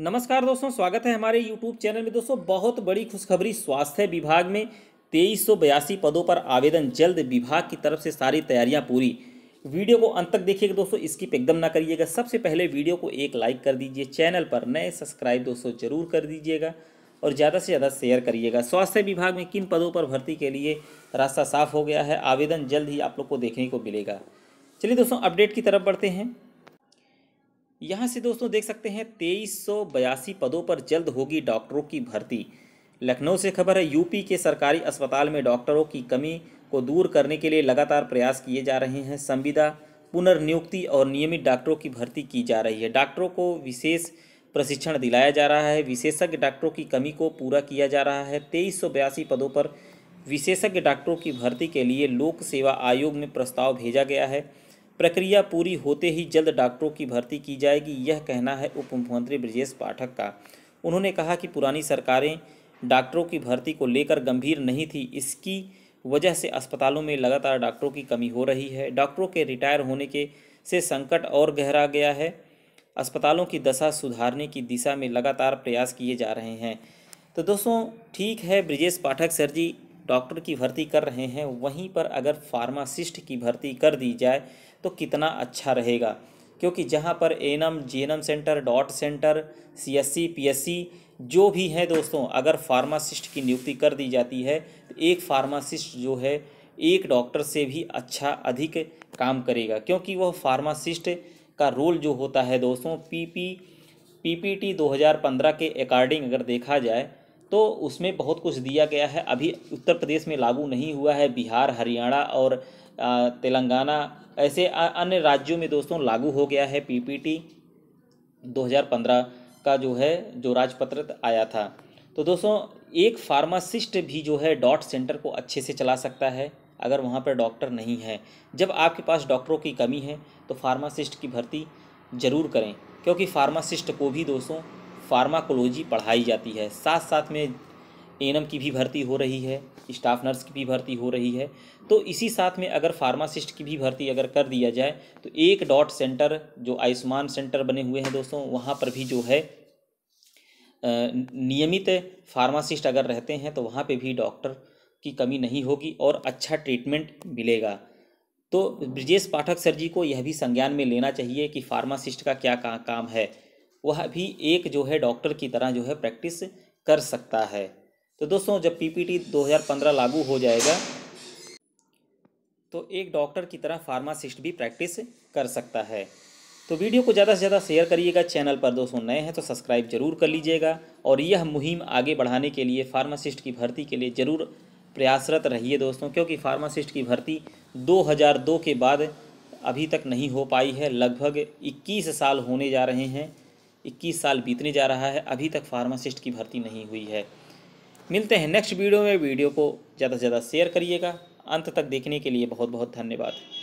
नमस्कार दोस्तों स्वागत है हमारे यूट्यूब चैनल में दोस्तों बहुत बड़ी खुशखबरी स्वास्थ्य विभाग में तेईस पदों पर आवेदन जल्द विभाग की तरफ से सारी तैयारियां पूरी वीडियो को अंत तक देखिएगा दोस्तों स्किप एकदम ना करिएगा सबसे पहले वीडियो को एक लाइक कर दीजिए चैनल पर नए सब्सक्राइब दोस्तों जरूर कर दीजिएगा और ज़्यादा से ज़्यादा शेयर करिएगा स्वास्थ्य विभाग में किन पदों पर भर्ती के लिए रास्ता साफ हो गया है आवेदन जल्द ही आप लोग को देखने को मिलेगा चलिए दोस्तों अपडेट की तरफ बढ़ते हैं यहाँ से दोस्तों देख सकते हैं तेईस पदों पर जल्द होगी डॉक्टरों की भर्ती लखनऊ से खबर है यूपी के सरकारी अस्पताल में डॉक्टरों की कमी को दूर करने के लिए लगातार प्रयास किए जा रहे हैं संविदा पुनर्नियुक्ति और नियमित डॉक्टरों की भर्ती की जा रही है डॉक्टरों को विशेष प्रशिक्षण दिलाया जा रहा है विशेषज्ञ डॉक्टरों की कमी को पूरा किया जा रहा है तेईस पदों पर विशेषज्ञ डॉक्टरों की भर्ती के लिए लोक सेवा आयोग में प्रस्ताव भेजा गया है प्रक्रिया पूरी होते ही जल्द डॉक्टरों की भर्ती की जाएगी यह कहना है उप मुख्यमंत्री ब्रजेश पाठक का उन्होंने कहा कि पुरानी सरकारें डॉक्टरों की भर्ती को लेकर गंभीर नहीं थी इसकी वजह से अस्पतालों में लगातार डॉक्टरों की कमी हो रही है डॉक्टरों के रिटायर होने के से संकट और गहरा गया है अस्पतालों की दशा सुधारने की दिशा में लगातार प्रयास किए जा रहे हैं तो दोस्तों ठीक है ब्रिजेश पाठक सर जी डॉक्टर की भर्ती कर रहे हैं वहीं पर अगर फार्मासिस्ट की भर्ती कर दी जाए तो कितना अच्छा रहेगा क्योंकि जहाँ पर ANM GNM center dot center CSC PSC जो भी है दोस्तों अगर फार्मासिस्ट की नियुक्ति कर दी जाती है तो एक फार्मासिस्ट जो है एक डॉक्टर से भी अच्छा अधिक काम करेगा क्योंकि वह फार्मासिस्ट का रोल जो होता है दोस्तों पी पी दो हज़ार 2015 के अकॉर्डिंग अगर देखा जाए तो उसमें बहुत कुछ दिया गया है अभी उत्तर प्रदेश में लागू नहीं हुआ है बिहार हरियाणा और तेलंगाना ऐसे अन्य राज्यों में दोस्तों लागू हो गया है पीपीटी 2015 का जो है जो राजपत्र आया था तो दोस्तों एक फार्मासिस्ट भी जो है डॉट सेंटर को अच्छे से चला सकता है अगर वहाँ पर डॉक्टर नहीं है जब आपके पास डॉक्टरों की कमी है तो फार्मासिस्ट की भर्ती ज़रूर करें क्योंकि फार्मासिस्ट को भी दोस्तों फार्माकोलॉजी पढ़ाई जाती है साथ साथ में एनम की भी भर्ती हो रही है स्टाफ नर्स की भी भर्ती हो रही है तो इसी साथ में अगर फार्मासिस्ट की भी भर्ती अगर कर दिया जाए तो एक डॉट सेंटर जो आयुष्मान सेंटर बने हुए हैं दोस्तों वहाँ पर भी जो है नियमित फार्मासिस्ट अगर रहते हैं तो वहाँ पे भी डॉक्टर की कमी नहीं होगी और अच्छा ट्रीटमेंट मिलेगा तो ब्रजेश पाठक सर जी को यह भी संज्ञान में लेना चाहिए कि फार्मासिस्ट का क्या का, काम है वह भी एक जो है डॉक्टर की तरह जो है प्रैक्टिस कर सकता है तो दोस्तों जब पीपीटी 2015 लागू हो जाएगा तो एक डॉक्टर की तरह फार्मासिस्ट भी प्रैक्टिस कर सकता है तो वीडियो को ज़्यादा से ज़्यादा शेयर करिएगा चैनल पर दोस्तों नए हैं तो सब्सक्राइब जरूर कर लीजिएगा और यह मुहिम आगे बढ़ाने के लिए फार्मासिस्ट की भर्ती के लिए ज़रूर प्रयासरत रहिए दोस्तों क्योंकि फार्मासिस्ट की भर्ती 2002 के बाद अभी तक नहीं हो पाई है लगभग 21 साल होने जा रहे हैं इक्कीस साल बीतने जा रहा है अभी तक फार्मासिस्ट की भर्ती नहीं हुई है मिलते हैं नेक्स्ट वीडियो में वीडियो को ज़्यादा से ज़्यादा शेयर करिएगा अंत तक देखने के लिए बहुत बहुत धन्यवाद